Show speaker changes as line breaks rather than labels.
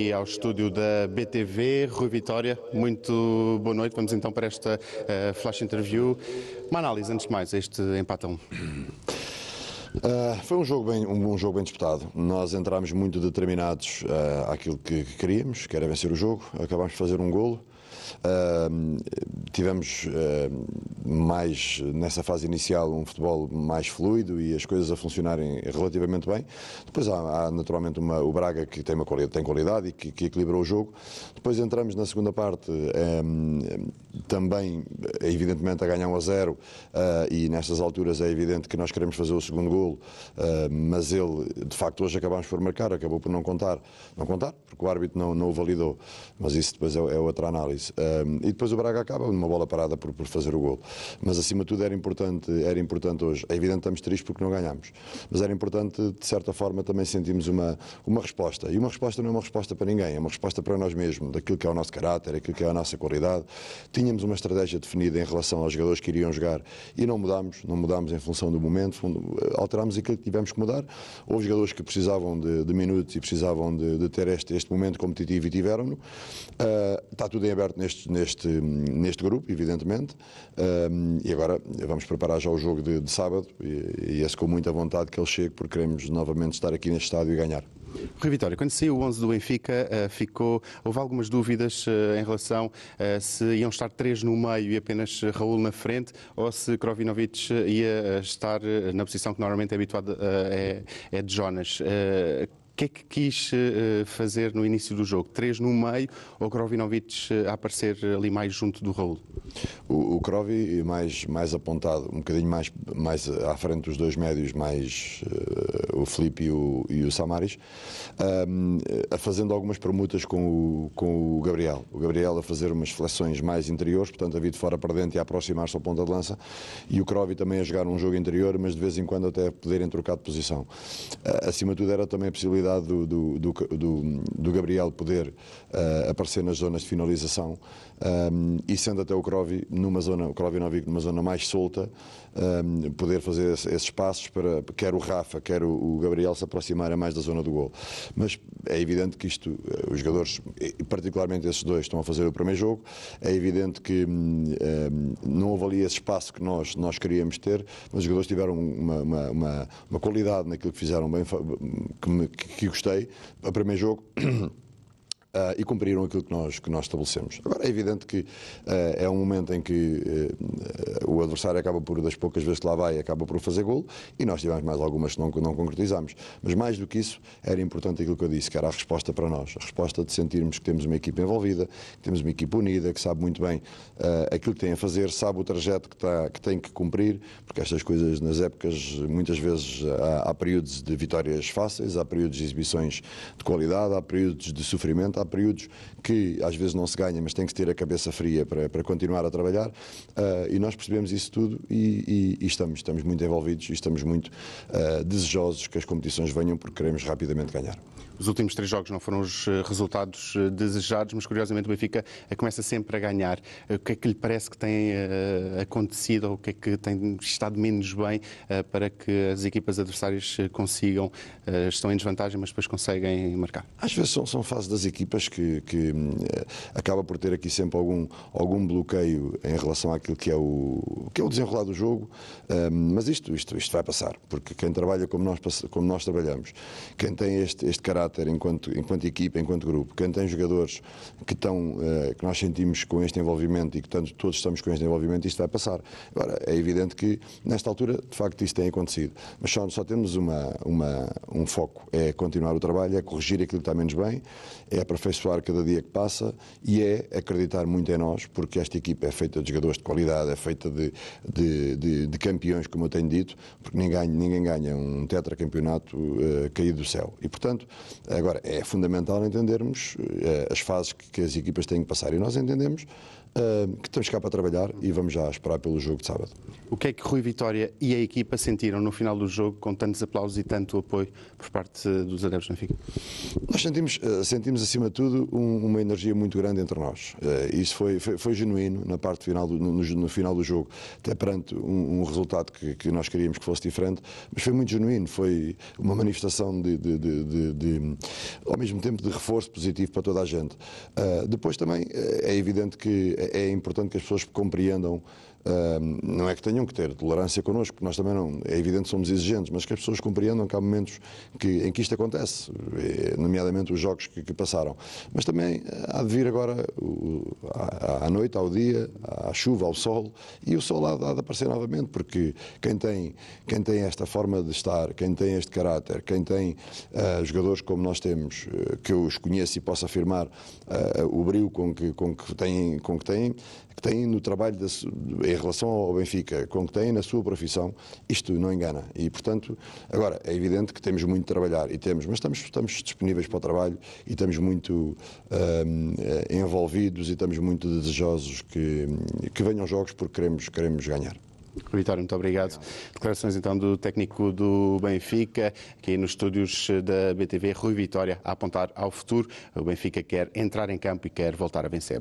E ao estúdio da BTV, Rui Vitória, muito boa noite. Vamos então para esta uh, flash interview. Uma análise, antes de mais, este empate um.
Uh, foi um jogo, bem, um, um, jogo bem disputado. Nós entramos muito determinados uh, àquilo que, que queríamos, que era vencer o jogo. Acabámos de fazer um golo. Uh, tivemos uh, mais, nessa fase inicial, um futebol mais fluido e as coisas a funcionarem relativamente bem. Depois há, há naturalmente uma, o Braga que tem, uma, tem qualidade e que, que equilibrou o jogo. Depois entramos na segunda parte. Um, também, evidentemente, a ganhar 1 a 0, eh, e nestas alturas é evidente que nós queremos fazer o segundo golo, eh, mas ele, de facto, hoje acabámos por marcar, acabou por não contar, não contar, porque o árbitro não, não o validou, mas isso depois é, é outra análise. Eh, e depois o Braga acaba numa bola parada por, por fazer o golo, mas acima de tudo era importante, era importante hoje. É evidente que estamos tristes porque não ganhamos, mas era importante, de certa forma, também sentimos uma, uma resposta, e uma resposta não é uma resposta para ninguém, é uma resposta para nós mesmos, daquilo que é o nosso caráter, daquilo que é a nossa qualidade. Tínhamos tínhamos uma estratégia definida em relação aos jogadores que iriam jogar e não mudámos, não mudámos em função do momento, alterámos aquilo que tivemos que mudar. Houve jogadores que precisavam de, de minutos e precisavam de, de ter este, este, momento competitivo e tiveram-no. Uh, está tudo em aberto neste, neste, neste grupo, evidentemente, uh, e agora vamos preparar já o jogo de, de sábado e, e com muita vontade que ele chegue, porque queremos novamente estar aqui neste estádio e ganhar. Rui Vitória, quando saiu o 11 do Benfica,
eh, ficou, houve algumas dúvidas eh, em relação a eh, se iam estar três no meio e apenas Raul na frente, ou se Krovinovic ia estar na posição que normalmente é habituado é, é de Jonas que é que quis eh, fazer no início do jogo? Três no meio ou Krovinovic eh, a aparecer ali mais junto do Raul?
O, o Krovi mais, mais apontado, um bocadinho mais, mais à frente dos dois médios, mais uh, o Felipe e o, e o Samaris, um, a fazendo algumas permutas com o, com o Gabriel. O Gabriel a fazer umas flexões mais interiores, portanto a vir de fora para dentro e a aproximar-se ao ponta de lança, e o Krovi também a jogar um jogo interior, mas de vez em quando até poderem trocar de posição. Uh, acima de tudo era também a possibilidade possibilidade do, do, do, do Gabriel poder uh, aparecer nas zonas de finalização um, ehm, e sendo até o Crovi numa zona, o Crovi Novic numa zona mais solta, um, ehm, poder fazer esses passos para quer o Rafa, quer o, Gabriel se aproximarem mais da zona do gol. Mas é evidente que isto, eh, os jogadores, particularmente esses dois, estão a fazer o primeiro jogo, é evidente que um, ehm, não avalia esse espaço que nós, nós queríamos ter, mas os jogadores tiveram uma, uma, uma, uma qualidade naquilo que fizeram bem, que, me, que gostei para o primeiro jogo uh, e cumpriram aquilo que nós, que nós estabelecemos. Agora, é evidente que uh, é um momento em que uh, o adversário acaba por, das poucas vezes que lá vai, acaba por fazer golo e nós tivemos mais algumas que não, não concretizámos. Mas mais do que isso, era importante aquilo que eu disse, que era a resposta para nós, a resposta de sentirmos que temos uma equipa envolvida, que temos uma equipa unida, que sabe muito bem aquilo que tem a fazer, sabe o trajeto que, está que tem que cumprir, porque estas coisas nas épocas, muitas vezes, há, há períodos de vitórias fáceis, há períodos de exibições de qualidade, há períodos de sofrimento, há períodos que às vezes não se ganha, mas tem que ter a cabeça fria para, para continuar a trabalhar. Uh, e nós percebemos isso tudo e, e, e, estamos, estamos muito envolvidos e estamos muito uh, desejosos que as competições venham porque queremos rapidamente ganhar.
Os últimos três jogos não foram os ah, resultados desejados, mas curiosamente o Benfica começa sempre a ganhar. O que é que lhe parece que tem acontecido ou o que é que tem estado menos bem para que as equipas adversárias consigam? Estão em desvantagem, mas depois conseguem
marcar. Às vezes são, são fases das equipas equipas que, que hum, eh, acaba por ter aqui sempre algum, algum bloqueio em relação àquilo que é o, que é o desenrolar do jogo, hum, mas isto, isto, isto vai passar, porque quem trabalha como nós, como nós trabalhamos, quem tem este, este caráter enquanto, enquanto equipa, enquanto grupo, quem tem jogadores que, estão, eh, que nós sentimos com este envolvimento e que tanto, todos estamos com este envolvimento, isto vai passar. Agora, é evidente que nesta altura, de facto, isto tem acontecido, mas só, só temos uma, uma, um foco, é continuar o trabalho, é corrigir aquilo que está menos bem, é para aperfeiçoar cada dia que passa e é acreditar muito em nós, porque esta equipa é feita de jogadores de qualidade, é feita de, de, de, de campeões, como eu tenho dito, porque ninguém, ninguém ganha um tetracampeonato uh, caído do céu. E, portanto, agora é fundamental entendermos uh, as fases que, que, as equipas têm que passar e nós entendemos uh, que estamos cá para trabalhar e vamos já esperar pelo jogo de sábado.
O que é que Rui Vitória e a equipa sentiram no final do jogo com tantos
aplausos e tanto apoio por parte dos adeptos na Benfica Nós sentimos, sentimos acima de tudo, um, uma energia muito grande entre nós. Uh, isso foi, foi, foi, genuíno na parte final do, no, no, final do jogo, até perante um, um resultado que, que, nós queríamos que fosse diferente, mas foi muito genuíno, foi uma manifestação de, de, de, de ao mesmo tempo, de reforço positivo para toda a gente. Uh, depois também eh, é evidente que é, é importante que as pessoas compreendam não é que tenham que ter tolerância connosco, porque nós também não, é evidente que somos exigentes, mas que as pessoas compreendam que há momentos que, em que isto acontece, eh, nomeadamente os jogos que, que passaram. Mas também eh, há de vir agora à, noite, ao dia, à chuva, ao sol, e o sol há, há de aparecer novamente, porque quem tem, quem tem esta forma de estar, quem tem este caráter, quem tem uh, jogadores como nós temos, que eu os conheço e posso afirmar o brilho com que, com que têm, com que têm que têm no trabalho da, em relação ao Benfica, com o que têm na sua profissão, isto não engana. E, portanto, agora, é evidente que temos muito de trabalhar, e temos, mas estamos, estamos disponíveis para o trabalho e estamos muito um, eh, envolvidos e estamos muito desejosos que, que venham jogos porque queremos, queremos ganhar. Vitória, muito obrigado. obrigado. Declarações então do técnico do
Benfica, aqui nos estúdios da BTV, Rui Vitória, a apontar ao futuro. O Benfica quer entrar em campo e quer voltar a vencer.